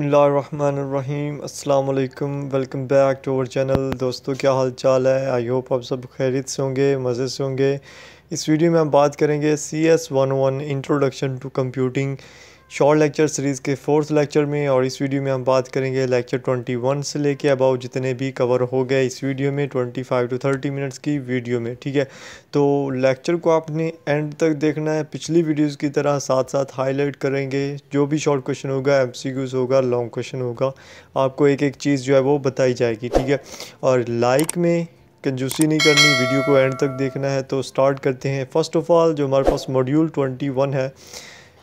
बसमीम् अल्लाम welcome back to our channel दोस्तों क्या हाल चाल है आई होप आप सब खैरियत से होंगे मज़े से होंगे इस वीडियो में हम बात करेंगे C S one one introduction to computing short lecture series के फोर्थ लेक्चर में और इस वीडियो में हम बात करेंगे लेक्चर 21 से लेके अबाउ जितने भी कवर हो गए इस वीडियो में 25 टू 30 मिनट्स की वीडियो में ठीक है तो लेक्चर को आपने एंड तक देखना है पिछली वीडियोस की तरह साथ साथ हाईलाइट करेंगे जो भी शॉर्ट क्वेश्चन होगा एम होगा लॉन्ग क्वेश्चन होगा आपको एक एक चीज़ जो है वो बताई जाएगी ठीक है और लाइक में कंजूसी नहीं करनी वीडियो को एंड तक देखना है तो स्टार्ट करते हैं फर्स्ट ऑफ ऑल जो हमारे पास मॉड्यूल वन है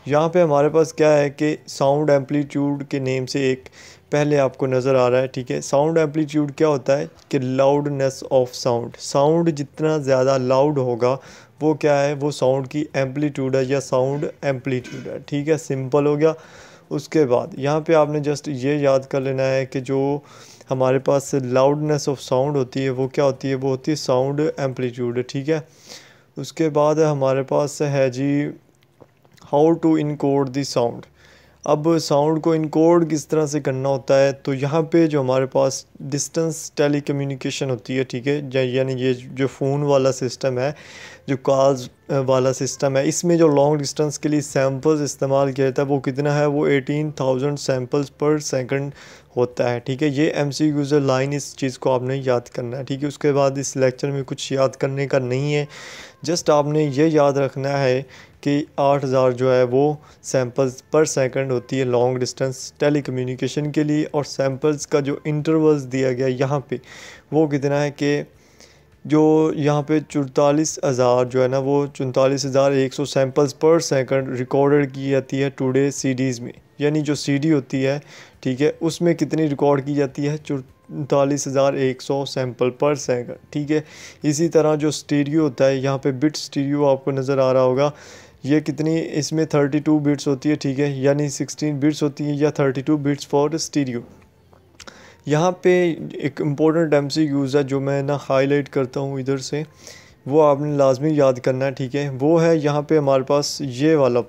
यहाँ पे हमारे पास क्या है कि साउंड एम्पलीट्यूड के नेम से एक पहले आपको नज़र आ रहा है ठीक है साउंड एम्पलीट्यूड क्या होता है कि लाउडनेस ऑफ साउंड साउंड जितना ज़्यादा लाउड होगा वो क्या है वो साउंड की एम्पलीट्यूड है या साउंड एम्पलीट्यूड है ठीक है सिंपल हो गया उसके बाद यहाँ पे आपने जस्ट ये याद कर लेना है कि जो हमारे पास लाउडनेस ऑफ साउंड होती है वो क्या होती है वो होती है साउंड एम्पलीट्यूड ठीक है उसके बाद हमारे पास है जी how to encode the sound अब साउंड को इनकोड किस तरह से करना होता है तो यहाँ पे जो हमारे पास डिस्टेंस टेली कम्यूनिकेशन होती है ठीक है यानी ये जो फ़ोन वाला सिस्टम है जो कॉल्स वाला सिस्टम है इसमें जो लॉन्ग डिस्टेंस के लिए सैम्पल्स इस्तेमाल किया जाता है वो कितना है वो eighteen thousand samples per second होता है ठीक है ये एम सी यूज़र लाइन इस चीज़ को आपने याद करना है ठीक है उसके बाद इस लेक्चर में कुछ याद करने का नहीं है जस्ट आपने ये याद रखना है कि 8000 जो है वो सैम्पल्स पर सेकंड होती है लॉन्ग डिस्टेंस टेलीकम्युनिकेशन के लिए और सैम्पल्स का जो इंटरवल्स दिया गया यहाँ पे वो कितना है कि जो यहाँ पे चौतालीस हज़ार जो है ना वो चौतालीस हज़ार एक सौ सैम्पल्स पर सेकंड रिकॉर्डेड की जाती है टुडे सीडीज़ में यानी जो सीडी होती है ठीक है उसमें कितनी रिकॉर्ड की जाती है चुनतालीस हज़ार एक सौ सैम्पल पर सेकंड ठीक है इसी तरह जो स्टीरियो होता है यहाँ पे बिट स्टीरियो आपको नज़र आ रहा होगा ये कितनी इसमें 32 बिट्स होती है ठीक है यानी 16 बिट्स होती है या 32 बिट्स फॉर स्टीरियो यहाँ पे एक इम्पोर्टेंट एम सी यूज़ है जो मैं ना हाईलाइट करता हूँ इधर से वो आपने लाजमी याद करना है ठीक है वो है यहाँ पे हमारे पास ये वाला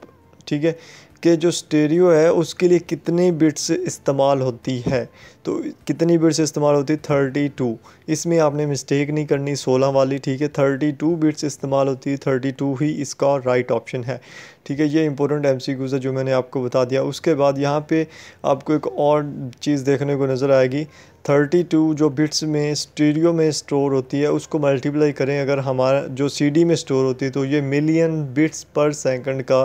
ठीक है के जो स्टेरियो है उसके लिए कितनी बिट्स इस्तेमाल होती है तो कितनी बिट्स इस्तेमाल होती है थर्टी टू इसमें आपने मिस्टेक नहीं करनी सोलह वाली ठीक है थर्टी टू बिट्स इस्तेमाल होती है थर्टी टू ही इसका राइट ऑप्शन है ठीक है ये इंपॉर्टेंट एम सी है जो मैंने आपको बता दिया उसके बाद यहाँ पर आपको एक और चीज़ देखने को नज़र आएगी थर्टी टू जो बिट्स में स्टेरियो में स्टोर होती है उसको मल्टीप्लाई करें अगर हमारा जो सी डी में स्टोर होती है तो ये मिलियन बिट्स पर सेकंड का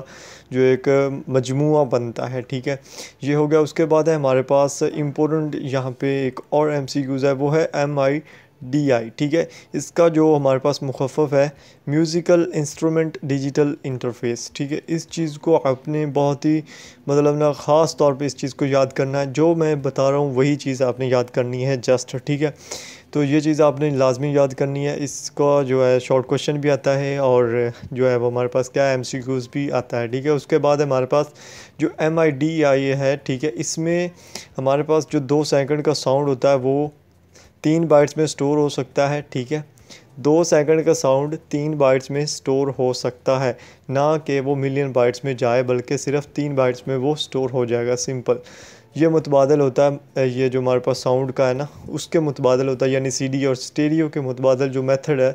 जो एक मजमू बनता है ठीक है ये हो गया उसके बाद है हमारे पास इम्पोर्टेंट यहाँ पे एक और एम है वो है एम आई डी आई ठीक है इसका जो हमारे पास मुखफ़ है म्यूज़िकल इंस्ट्रूमेंट डिजिटल इंटरफेस ठीक है इस चीज़ को आपने बहुत ही मतलब ना ख़ास तौर पे इस चीज़ को याद करना है जो मैं बता रहा हूँ वही चीज़ आपने याद करनी है जस्ट ठीक है तो ये चीज़ आपने लाजमी याद करनी है इसका जो है शॉर्ट क्वेश्चन भी आता है और जो है वो हमारे पास क्या एम सी क्यूज़ भी आता है ठीक है उसके बाद हमारे पास जो एम आई डी आई है ठीक है इसमें हमारे पास जो दो सेकंड का साउंड होता है वो तीन बाइट्स में स्टोर हो सकता है ठीक है दो सेकंड का साउंड तीन बाइट्स में स्टोर हो सकता है ना कि वो मिलियन बाइट्स में जाए बल्कि सिर्फ तीन बाइट्स में वो स्टोर हो जाएगा सिंपल ये मुतबादल होता है ये जो हमारे पास साउंड का है ना उसके मुतबादल होता है यानी सीडी और स्टेरियो के मुतबादल जो मेथड है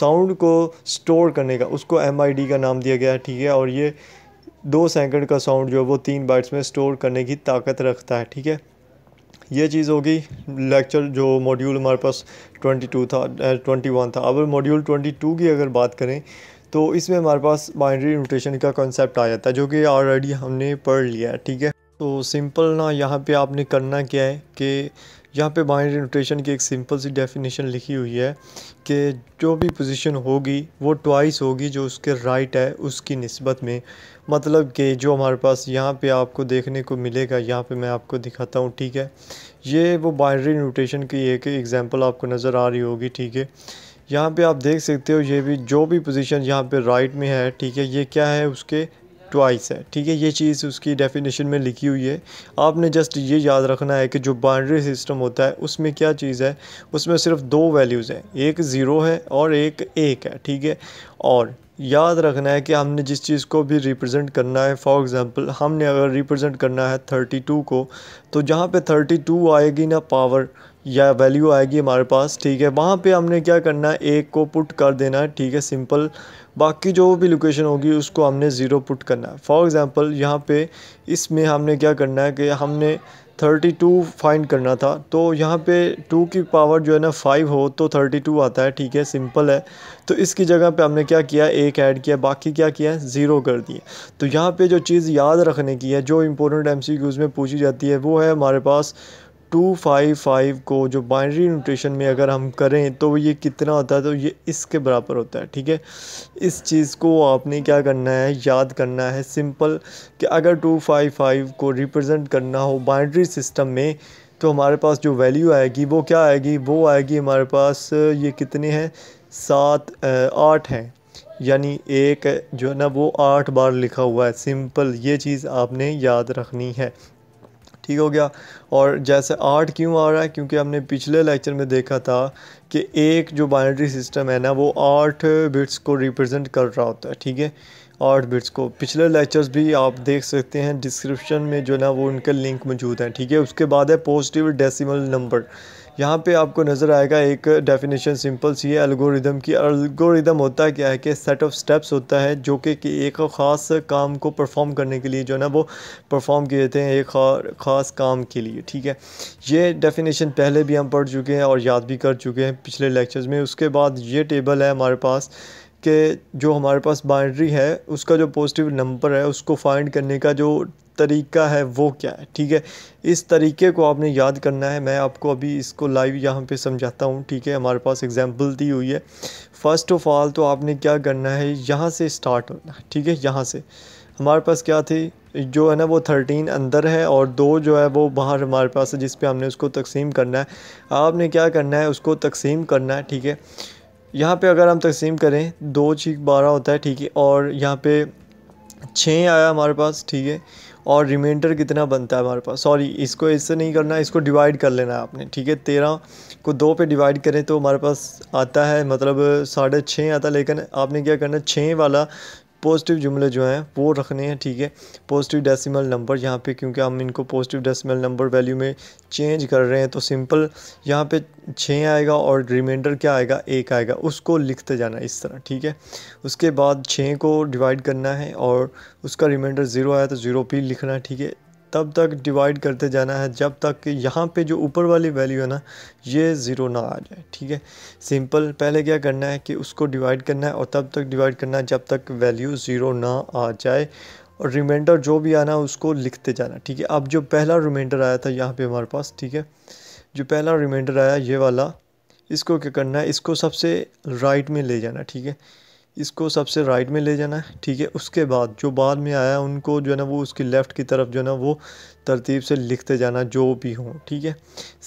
साउंड को स्टोर करने का उसको एम का नाम दिया गया है ठीक है और ये दो सेकंड का साउंड जो है वो तीन बाइट्स में स्टोर करने की ताकत रखता है ठीक है ये चीज़ होगी लेक्चर जो मॉड्यूल हमारे पास 22 था 21 था अब मॉड्यूल 22 की अगर बात करें तो इसमें हमारे पास बाइनरी नोटेशन का कॉन्सेप्ट आ जाता है जो कि ऑलरेडी हमने पढ़ लिया है ठीक है तो सिंपल ना यहाँ पे आपने करना क्या है कि यहाँ पे बाइनरी नोटेशन की एक सिंपल सी डेफिनेशन लिखी हुई है कि जो भी पोजीशन होगी वो ट्वाइस होगी जो उसके राइट है उसकी नस्बत में मतलब कि जो हमारे पास यहाँ पे आपको देखने को मिलेगा यहाँ पे मैं आपको दिखाता हूँ ठीक है ये वो बाइनरी नोटेशन की एक एग्ज़ैम्पल आपको नज़र आ रही होगी ठीक है यहाँ पे आप देख सकते हो ये भी जो भी पोजीशन यहाँ पे राइट में है ठीक है ये क्या है उसके ट्वाइस है ठीक है ये चीज़ उसकी डेफिनेशन में लिखी हुई है आपने जस्ट ये याद रखना है कि जो बाउंड्री सिस्टम होता है उसमें क्या चीज़ है उसमें सिर्फ दो वैल्यूज़ हैं एक ज़ीरो है और एक एक है ठीक है और याद रखना है कि हमने जिस चीज़ को भी रिप्रेजेंट करना है फॉर एग्जांपल हमने अगर रिप्रेजेंट करना है टू को तो जहाँ पे टू आएगी ना पावर या वैल्यू आएगी हमारे पास ठीक है वहाँ पे हमने क्या करना है एक को पुट कर देना है ठीक है सिंपल बाकी जो भी लोकेशन होगी उसको हमने ज़ीरो पुट करना है फॉर एग्ज़ाम्पल यहाँ पे इसमें हमने क्या करना है कि हमने 32 फाइंड करना था तो यहाँ पे 2 की पावर जो है ना 5 हो तो 32 आता है ठीक है सिंपल है तो इसकी जगह पे हमने क्या किया एक ऐड किया बाकी क्या किया है ज़ीरो कर दिए तो यहाँ पे जो चीज़ याद रखने की है जो इंपॉर्टेंट एमसीक्यूज़ में पूछी जाती है वो है हमारे पास टू फाइव फाइव को जो बाइनरी न्यूट्रिशन में अगर हम करें तो ये कितना होता है तो ये इसके बराबर होता है ठीक है इस चीज़ को आपने क्या करना है याद करना है सिंपल कि अगर टू फाइव फाइव को रिप्रेजेंट करना हो बाइनरी सिस्टम में तो हमारे पास जो वैल्यू आएगी वो क्या आएगी वो आएगी हमारे पास ये कितने हैं सात आठ हैं यानी एक जो है ना वो आठ बार लिखा हुआ है सिंपल ये चीज़ आपने याद रखनी है ठीक हो गया और जैसे आठ क्यों आ रहा है क्योंकि हमने पिछले लेक्चर में देखा था कि एक जो बाइनरी सिस्टम है ना वो आठ बिट्स को रिप्रेजेंट कर रहा होता है ठीक है आठ बिट्स को पिछले लेक्चर्स भी आप देख सकते हैं डिस्क्रिप्शन में जो ना वो उनके लिंक मौजूद हैं ठीक है थीके? उसके बाद है पॉजिटिव डेसिमल नंबर यहाँ पे आपको नज़र आएगा एक डेफिनेशन सिंपल सी है एल्गोरिदम की अलगोरिदम होता क्या है कि सेट ऑफ स्टेप्स होता है जो कि एक ख़ास काम को परफॉर्म करने के लिए जो है ना वो परफॉर्म किए थे एक ख़ास काम के लिए ठीक है ये डेफिनेशन पहले भी हम पढ़ चुके हैं और याद भी कर चुके हैं पिछले लेक्चर्स में उसके बाद ये टेबल है हमारे पास के जो हमारे पास बाइंड्री है उसका जो पॉजिटिव नंबर है उसको फाइंड करने का जो तरीका है वो क्या है ठीक है इस तरीके को आपने याद करना है मैं आपको अभी इसको लाइव यहाँ पे समझाता हूँ ठीक है हमारे पास एग्जांपल दी हुई है फ़र्स्ट ऑफ ऑल तो आपने क्या करना है यहाँ से स्टार्ट होना ठीक है यहाँ से हमारे पास क्या थी जो है ना वो थर्टीन अंदर है और दो जो है वो बाहर हमारे पास है जिस पर हमने उसको तकसीम करना है आपने क्या करना है उसको तकसीम करना है ठीक है यहाँ पर अगर हम तकसीम करें दो चीक बारह होता है ठीक है और यहाँ पे छः आया हमारे पास ठीक है और रिमाइंडर कितना बनता है हमारे पास सॉरी इसको ऐसे नहीं करना इसको डिवाइड कर लेना है आपने ठीक है तेरह को दो पे डिवाइड करें तो हमारे पास आता है मतलब साढ़े छः आता लेकिन आपने क्या करना छः वाला पॉजिटिव जुमले जो हैं वो रखने हैं ठीक है पॉजिटिव डेसिमल नंबर यहाँ पे क्योंकि हम इनको पॉजिटिव डेसिमल नंबर वैल्यू में चेंज कर रहे हैं तो सिंपल यहाँ पे छः आएगा और रिमाइंडर क्या आएगा एक आएगा उसको लिखते जाना इस तरह ठीक है उसके बाद छः को डिवाइड करना है और उसका रिमाइंडर ज़ीरो आया तो ज़ीरो भी लिखना ठीक है तब तक डिवाइड करते जाना है जब तक कि यहाँ पे जो ऊपर वाली वैल्यू है ना ये ज़ीरो ना आ जाए ठीक है सिंपल पहले क्या करना है कि उसको डिवाइड करना है और तब तक डिवाइड करना है जब तक वैल्यू ज़ीरो ना आ जाए और रिमाइंडर जो भी आना उसको लिखते जाना ठीक है अब जो पहला रिमाइंडर आया था यहाँ पर हमारे पास ठीक है जो पहला रिमाइंडर आया ये वाला इसको क्या करना है इसको सबसे राइट में ले जाना ठीक है इसको सबसे राइट में ले जाना है ठीक है उसके बाद जो बाद में आया उनको जो है ना वो उसकी लेफ़्ट की तरफ जो है ना वो तरतीब से लिखते जाना जो भी हो ठीक है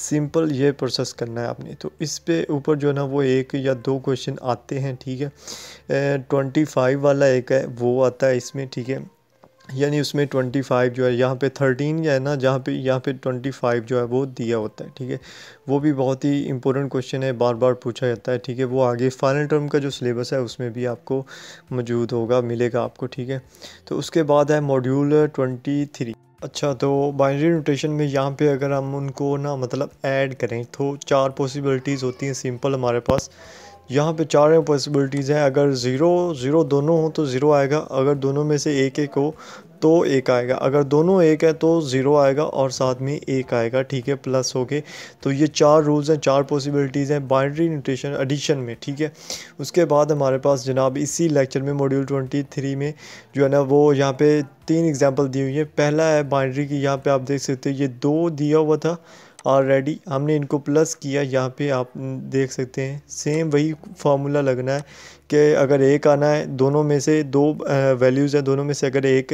सिंपल ये प्रोसेस करना है आपने तो इस पे ऊपर जो है ना वो एक या दो क्वेश्चन आते हैं ठीक है ट्वेंटी फाइव वाला एक है वो आता है इसमें ठीक है यानी उसमें ट्वेंटी फाइव जो है यहाँ पे थर्टीन है ना जहाँ पे यहाँ पे ट्वेंटी फाइव जो है वो दिया होता है ठीक है वो भी बहुत ही इंपॉर्टेंट क्वेश्चन है बार बार पूछा जाता है ठीक है वो आगे फाइनल टर्म का जो सिलेबस है उसमें भी आपको मौजूद होगा मिलेगा आपको ठीक है तो उसके बाद है मॉड्यूल ट्वेंटी थ्री अच्छा तो बाइनरी नोटेशन में यहाँ पे अगर हम उनको ना मतलब ऐड करें तो चार पॉसिबिलिटीज़ होती हैं सिंपल हमारे पास यहाँ पे चार पॉसिबिलिटीज़ हैं अगर ज़ीरो ज़ीरो दोनों हो तो ज़ीरो आएगा अगर दोनों में से एक एक हो तो एक आएगा अगर दोनों एक है तो ज़ीरो आएगा और साथ में एक आएगा ठीक है प्लस हो गए तो ये चार रूल्स हैं चार पॉसिबिलिटीज़ हैं बाइनरी न्यूट्रिशन एडिशन में ठीक है उसके बाद हमारे पास जनाब इसी लेक्चर में मॉड्यूल ट्वेंटी थ्री में जो है ना वो यहाँ पे तीन एग्जांपल दी हुई है पहला है बाइनरी की यहाँ पर आप देख सकते हो ये दो दिया हुआ था ऑलरेडी हमने इनको प्लस किया यहाँ पे आप देख सकते हैं सेम वही फार्मूला लगना है कि अगर एक आना है दोनों में से दो वैल्यूज़ हैं दोनों में से अगर एक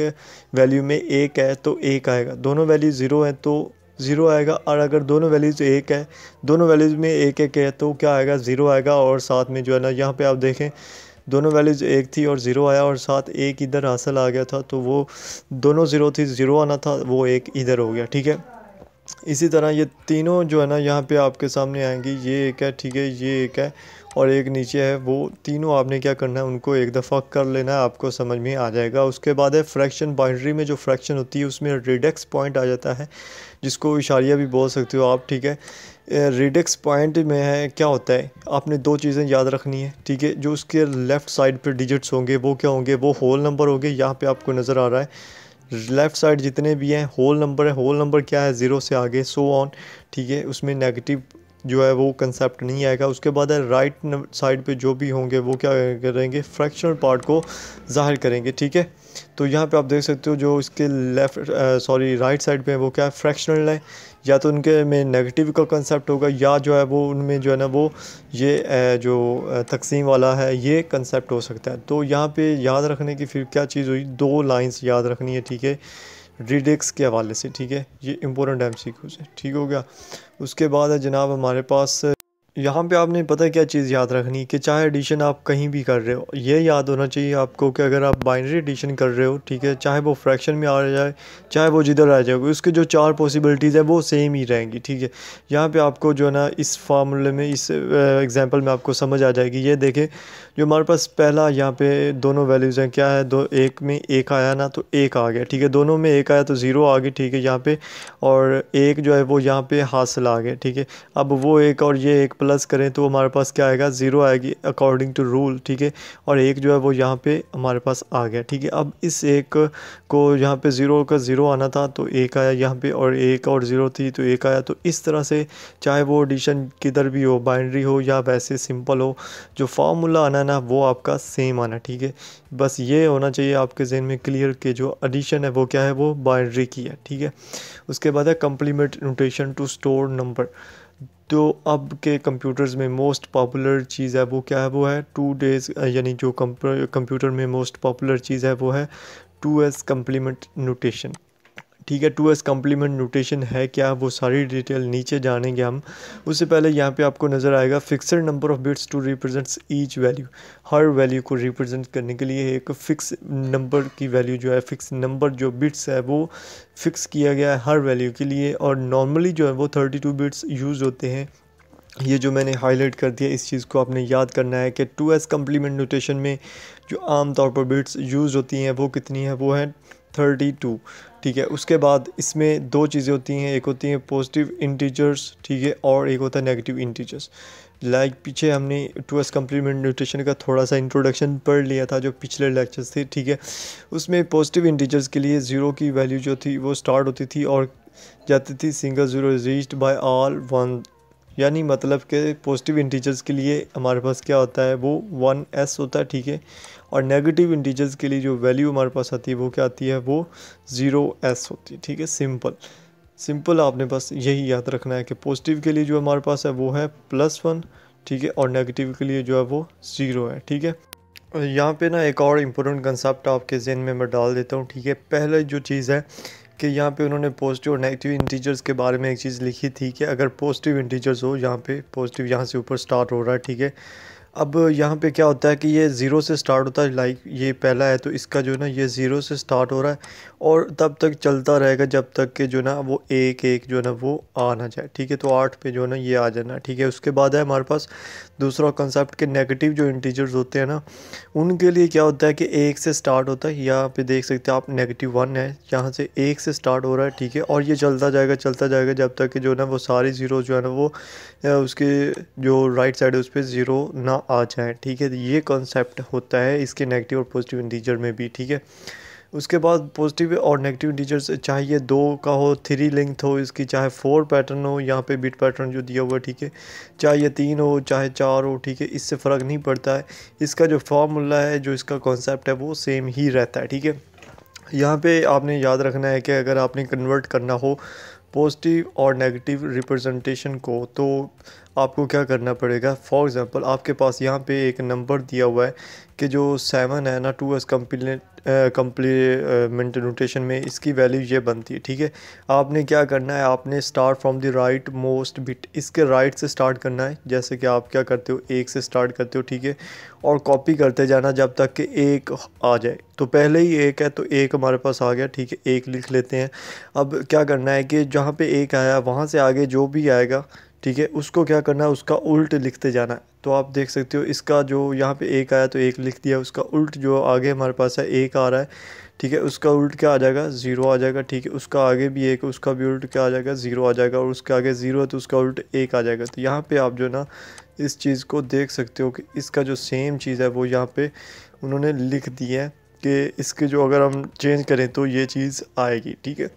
वैल्यू में एक है तो एक आएगा दोनों वैल्यू ज़ीरो है तो ज़ीरो आएगा और अगर दोनों वैल्यूज़ एक है दोनों वैल्यूज़ में एक एक है तो क्या आएगा ज़ीरो आएगा और साथ में जो है ना यहाँ पे आप देखें दोनों वैल्यूज़ एक थी और ज़ीरो आया और साथ एक इधर हासिल आ गया था तो वो दोनों ज़ीरो थी ज़ीरो आना था वो एक इधर हो गया ठीक है इसी तरह ये तीनों जो है ना यहाँ पे आपके सामने आएंगी ये एक है ठीक है ये एक है और एक नीचे है वो तीनों आपने क्या करना है उनको एक दफ़ा कर लेना है आपको समझ में आ जाएगा उसके बाद है फ्रैक्शन बाइंड्री में जो फ्रैक्शन होती है उसमें रिडेक्स पॉइंट आ जाता है जिसको इशारिया भी बोल सकते हो आप ठीक है रिडेक्स पॉइंट में है क्या होता है आपने दो चीज़ें याद रखनी है ठीक है जो उसके लेफ़्ट साइड पर डिजिट्स होंगे वो क्या होंगे वो होल नंबर होंगे यहाँ पर आपको नज़र आ रहा है लेफ़्ट साइड जितने भी हैं होल नंबर है होल नंबर क्या है ज़ीरो से आगे सो ऑन ठीक है उसमें नेगेटिव जो है वो कंसेप्ट नहीं आएगा उसके बाद है राइट साइड पे जो भी होंगे वो क्या करेंगे फ्रैक्शनल पार्ट को ज़ाहिर करेंगे ठीक है तो यहाँ पे आप देख सकते हो जो इसके लेफ्ट सॉरी राइट साइड पे है वो क्या है फ्रैक्शनल है या तो उनके में नेगेटिव का कंसेप्ट होगा या जो है वो उनमें जो है ना वो ये जो तकसीम वाला है ये कंसेप्ट हो सकता है तो यहाँ पे याद रखने की फिर क्या चीज़ हुई दो लाइंस याद रखनी है ठीक है रिडिक्स के हवाले से ठीक है ये इम्पोर्टेंट एम सी क्यूज़ है ठीक हो गया उसके बाद है जनाब हमारे पास यहाँ पे आपने पता क्या चीज़ याद रखनी कि चाहे एडिशन आप कहीं भी कर रहे हो ये याद होना चाहिए आपको कि अगर आप बाइनरी एडिशन कर रहे हो ठीक है चाहे वो फ्रैक्शन में आ जाए चाहे वो जिधर आ जाए उसके जो चार पॉसिबिलिटीज़ हैं वो सेम ही रहेंगी ठीक है यहाँ पे आपको जो है ना इस फार्मूले में इस एग्ज़ाम्पल में आपको समझ आ जाएगी ये देखें जो हमारे पास पहला यहाँ पे दोनों वैल्यूज़ हैं क्या है दो एक में एक आया ना तो एक आ गया ठीक है दोनों में एक आया तो ज़ीरो आ गई ठीक है यहाँ पर और एक जो है वो यहाँ पर हासिल आ गया ठीक है अब वो एक और ये एक प्लस करें तो हमारे पास क्या आएगा ज़ीरो आएगी अकॉर्डिंग टू रूल ठीक है और एक जो है वो यहाँ पे हमारे पास आ गया ठीक है अब इस एक को यहाँ पे ज़ीरो का ज़ीरो आना था तो एक आया यहाँ पे और एक और ज़ीरो थी तो एक आया तो इस तरह से चाहे वो एडिशन किधर भी हो बाइंड्री हो या वैसे सिंपल हो जो फार्मूला आना ना वो आपका सेम आना ठीक है बस ये होना चाहिए आपके जहन में क्लियर कि जो एडिशन है वो क्या है वो बाइंड्री की है ठीक है उसके बाद है complement notation to store number तो अब के कंप्यूटर्स में मोस्ट पॉपुलर चीज़ है वो क्या है वो है टू डेज़ यानी जो कंप्यूटर में मोस्ट पॉपुलर चीज़ है वो है टू एस कम्प्लीमेंट नोटेशन ठीक है टू एस कम्प्लीमेंट नोटेशन है क्या वो सारी डिटेल नीचे जानेंगे हम उससे पहले यहाँ पे आपको नज़र आएगा fixed number of bits to represents each value हर वैल्यू को रिप्रेजेंट करने के लिए एक फ़िक्स नंबर की वैल्यू जो है फ़िक्स नंबर जो बिट्स है वो फ़िक्स किया गया है हर वैल्यू के लिए और नॉर्मली जो है वो थर्टी टू बिट्स यूज़ होते हैं ये जो मैंने हाईलाइट कर दिया इस चीज़ को आपने याद करना है कि टू एस कम्प्लीमेंट नोटेशन में जो आम तौर पर बिट्स यूज़ होती हैं वो कितनी है वो है थर्टी टू ठीक है उसके बाद इसमें दो चीज़ें होती हैं एक होती हैं पॉजिटिव इंटीजर्स ठीक है और एक होता है नेगेटिव इंटीजर्स लाइक like पीछे हमने एस कम्प्लीमेंट न्यूट्रिशन का थोड़ा सा इंट्रोडक्शन पढ़ लिया था जो पिछले लेक्चर्स थे ठीक है उसमें पॉजिटिव इंटीजर्स के लिए ज़ीरो की वैल्यू जो थी वो स्टार्ट होती थी और जाती थी single zero reached by all one यानी मतलब के पॉजिटिव इंटीजर्स के लिए हमारे पास क्या होता है वो वन एस होता है ठीक है और नेगेटिव इंटीजर्स के लिए जो वैल्यू हमारे पास आती है वो क्या आती है वो ज़ीरो एस होती है ठीक है सिंपल सिंपल आपने बस यही याद रखना है कि पॉजिटिव के लिए जो हमारे पास है वो है प्लस वन ठीक है और नेगेटिव के लिए जो है वो ज़ीरो है ठीक है यहाँ पे ना एक और इम्पोर्टेंट कंसेप्ट आपके जहन में मैं डाल देता हूँ ठीक है पहले जो चीज़ है कि यहाँ पे उन्होंने पॉजिटिव और नेगेटिव इंटीजर्स के बारे में एक चीज़ लिखी थी कि अगर पॉजिटिव इंटीजर्स हो यहाँ पे पॉजिटिव यहाँ से ऊपर स्टार्ट हो रहा है ठीक है अब यहाँ पे क्या होता है कि ये ज़ीरो से स्टार्ट होता है लाइक ये पहला है तो इसका जो है ना ये ज़ीरो से स्टार्ट हो रहा है और तब तक चलता रहेगा जब तक कि जो ना वो एक एक जो ना वो आ ना जाए ठीक है तो आठ पे जो ना ये आ जाना ठीक है उसके बाद है हमारे पास दूसरा कंसेप्ट के नेगेटिव जो इंटीजर्स होते हैं ना उनके लिए क्या होता है कि एक से स्टार्ट होता है यहाँ पे देख सकते हैं आप नेगेटिव वन है यहाँ से एक से स्टार्ट हो रहा है ठीक है और ये चलता जाएगा चलता जाएगा जब तक कि जो ना वो सारी ज़ीरो जो है ना वो उसके जो राइट साइड है उस पर ज़ीरो ना आ जाए ठीक है ये कॉन्सेप्ट होता है इसके नेगेटिव और पॉजिटिव इंटीजर में भी ठीक है उसके बाद पॉजिटिव और नेगेटिव इंटीजर्स चाहिए दो का हो थ्री लेंथ हो इसकी चाहे फोर पैटर्न हो यहाँ पे बिट पैटर्न जो दिया हुआ है ठीक है चाहे तीन हो चाहे चार हो ठीक है इससे फ़र्क नहीं पड़ता है इसका जो फार्मूला है जो इसका कॉन्सेप्ट है वो सेम ही रहता है ठीक है यहाँ पे आपने याद रखना है कि अगर आपने कन्वर्ट करना हो पॉजिटिव और नेगेटिव रिप्रेजेंटेशन को तो आपको क्या करना पड़ेगा फॉर एग्ज़ाम्पल आपके पास यहाँ पे एक नंबर दिया हुआ है कि जो सेवन है ना two's complete complement notation में इसकी वैल्यू ये बनती है ठीक है आपने क्या करना है आपने start from the rightmost bit इसके राइट right से स्टार्ट करना है जैसे कि आप क्या करते हो एक से स्टार्ट करते हो ठीक है और कॉपी करते जाना जब तक कि एक आ जाए तो पहले ही एक है तो एक हमारे पास आ गया ठीक है एक लिख लेते हैं अब क्या करना है कि जहाँ पर एक आया वहाँ से आगे जो भी आएगा ठीक है उसको क्या करना है उसका उल्ट लिखते जाना है तो आप देख सकते हो इसका जो यहाँ पे एक आया तो एक लिख दिया उसका उल्ट जो आगे हमारे पास है एक आ रहा है ठीक है उसका उल्ट क्या आ जाएगा ज़ीरो आ जाएगा ठीक है उसका आगे भी एक उसका भी उल्ट क्या आ जाएगा ज़ीरो आ जाएगा और उसके आगे ज़ीरो है तो उसका उल्ट एक आ जाएगा तो यहाँ पर आप जो ना इस चीज़ को देख सकते हो कि इसका जो सेम चीज़ है वो यहाँ पर उन्होंने लिख दी है कि इसके जो अगर हम चेंज करें तो ये चीज़ आएगी ठीक है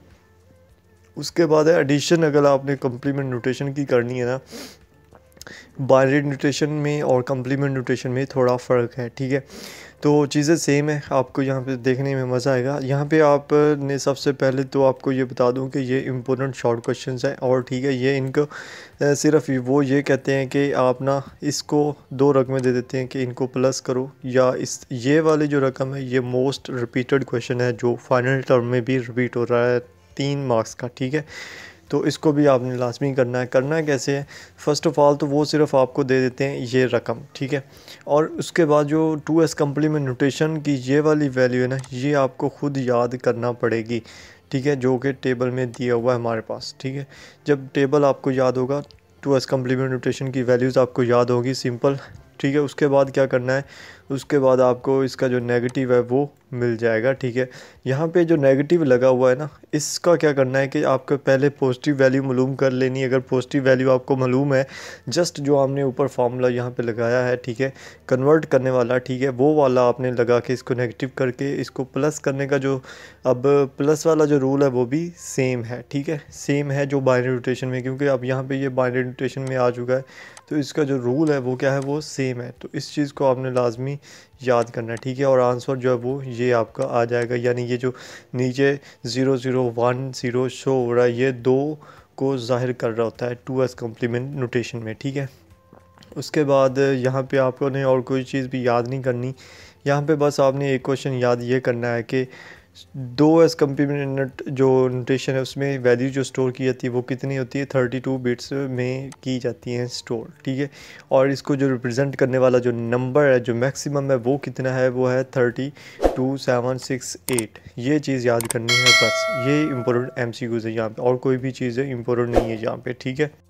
उसके बाद है एडिशन अगर आपने कम्प्लीमेंट न्यूट्रिशन की करनी है ना बाइनरी न्यूट्रिशन में और कम्प्लीमेंट न्यूट्रिशन में थोड़ा फ़र्क है ठीक है तो चीज़ें सेम है आपको यहाँ पे देखने में मज़ा आएगा यहाँ पे आपने सबसे पहले तो आपको ये बता दूँ कि ये इम्पोर्टेंट शॉर्ट क्वेश्चन हैं और ठीक है ये इनको सिर्फ वो ये कहते हैं कि आप ना इसको दो रकमें दे देते हैं कि इनको प्लस करो या इस ये वाली जो रकम है ये मोस्ट रिपीटेड क्वेश्चन है जो फाइनल टर्म में भी रिपीट हो रहा है तीन मार्क्स का ठीक है तो इसको भी आपने लाजमी करना है करना है कैसे है फ़र्स्ट ऑफ़ ऑल तो वो सिर्फ आपको दे देते हैं ये रकम ठीक है और उसके बाद जो टू एस कम्प्लीमेंट नोटेशन की ये वाली वैल्यू है ना ये आपको ख़ुद याद करना पड़ेगी ठीक है जो कि टेबल में दिया हुआ है हमारे पास ठीक है जब टेबल आपको याद होगा टू एस कम्प्लीमेंट नोटेशन की वैल्यूज़ आपको याद होगी सिंपल ठीक है उसके बाद क्या करना है उसके बाद आपको इसका जो नेगेटिव है वो मिल जाएगा ठीक है यहाँ पे जो नेगेटिव लगा हुआ है ना इसका क्या करना है कि आपको पहले पॉजिटिव वैल्यू मालूम कर लेनी अगर पॉजिटिव वैल्यू आपको मालूम है जस्ट जो हमने ऊपर फार्मूला यहाँ पे लगाया है ठीक है कन्वर्ट करने वाला ठीक है वो वाला आपने लगा के इसको नेगेटिव करके इसको प्लस करने का जो अब प्लस वाला जो रूल है वो भी सेम है ठीक है सेम है जो बाइनरी रोटेशन में क्योंकि अब यहाँ पर ये बाइनरी रोटेशन में आ चुका है तो इसका जो रूल है वो क्या है वो सेम है तो इस चीज़ को आपने लाजमी याद करना है ठीक है और आंसर जो है वो ये आपका आ जाएगा यानी ये जो नीचे zero zero one zero show हो रहा है ये दो को ज़ाहिर कर रहा होता है टू एस कम्प्लीमेंट नोटेशन में ठीक है उसके बाद यहाँ पे आपको ने और कोई चीज़ भी याद नहीं करनी यहाँ पे बस आपने एक क्वेश्चन याद ये करना है कि दो एस कम्पीनेट जो नोटेशन है उसमें वैल्यू जो स्टोर की जाती है वो कितनी होती है थर्टी टू बिट्स में की जाती हैं स्टोर ठीक है और इसको जो रिप्रेजेंट करने वाला जो नंबर है जो मैक्सिमम है वो कितना है वो है thirty two seven six eight ये चीज़ याद करनी है बस ये इम्पोर्टेंट एम सी है यहाँ पर और कोई भी चीज़ इम्पोर्टेंट नहीं है यहाँ पर ठीक है